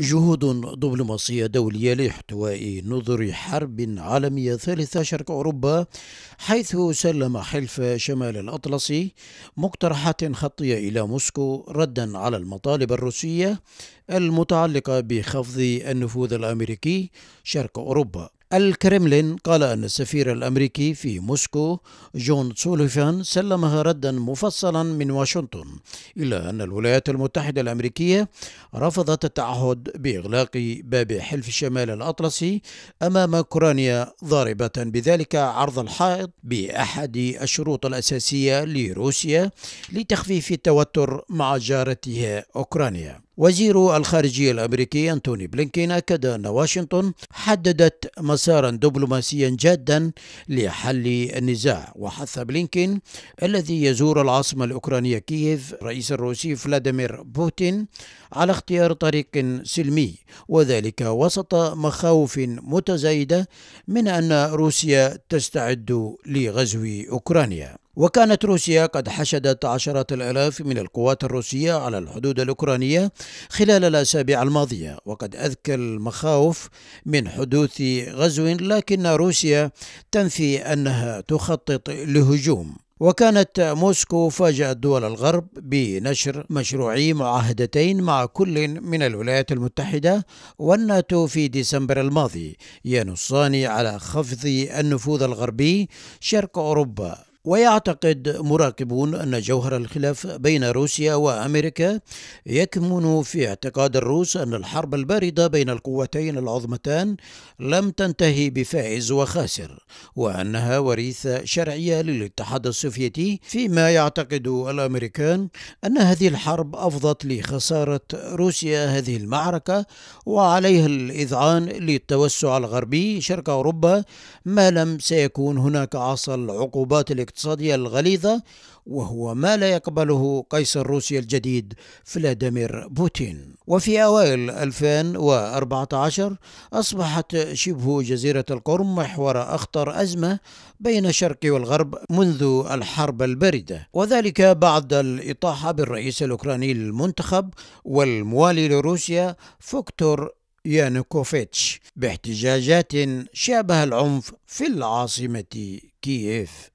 جهود دبلوماسية دولية لاحتواء نظر حرب عالمية ثالثة شرق أوروبا حيث سلم حلف شمال الأطلسي مقترحات خطية إلى موسكو ردا على المطالب الروسية المتعلقة بخفض النفوذ الأمريكي شرق أوروبا الكرملين قال أن السفير الأمريكي في موسكو جون سوليفان سلمها ردا مفصلا من واشنطن إلا أن الولايات المتحدة الأمريكية رفضت التعهد بإغلاق باب حلف الشمال الأطلسي أمام أوكرانيا ضاربة بذلك عرض الحائط بأحد الشروط الأساسية لروسيا لتخفيف التوتر مع جارتها أوكرانيا وزير الخارجية الأمريكي أنتوني بلينكين أكد أن واشنطن حددت مسارا دبلوماسيا جادا لحل النزاع وحث بلينكين الذي يزور العاصمة الأوكرانية كييف الرئيس الروسي فلاديمير بوتين على اختيار طريق سلمي وذلك وسط مخاوف متزايدة من أن روسيا تستعد لغزو أوكرانيا وكانت روسيا قد حشدت عشرات الالاف من القوات الروسيه على الحدود الاوكرانيه خلال الاسابيع الماضيه وقد اذكى المخاوف من حدوث غزو لكن روسيا تنفي انها تخطط لهجوم وكانت موسكو فاجأت دول الغرب بنشر مشروعي معاهدتين مع كل من الولايات المتحدة والناتو في ديسمبر الماضي ينصان على خفض النفوذ الغربي شرق أوروبا ويعتقد مراقبون أن جوهر الخلاف بين روسيا وأمريكا يكمن في اعتقاد الروس أن الحرب الباردة بين القوتين العظمتان لم تنتهي بفائز وخاسر وأنها وريثة شرعية للاتحاد السوفيتي فيما يعتقد الأمريكان أن هذه الحرب أفضت لخسارة روسيا هذه المعركة وعليها الإذعان للتوسع الغربي شرق أوروبا ما لم سيكون هناك عصا العقوبات الاقتصادية الغليظة وهو ما لا يقبله قيصر روسيا الجديد فلاديمير بوتين وفي أوائل 2014 أصبحت شبه جزيرة القرم محور أخطر أزمة بين الشرق والغرب منذ الحرب الباردة وذلك بعد الإطاحة بالرئيس الأوكراني المنتخب والموالي لروسيا فوكتور يانوكوفيتش باحتجاجات شابه العنف في العاصمة كييف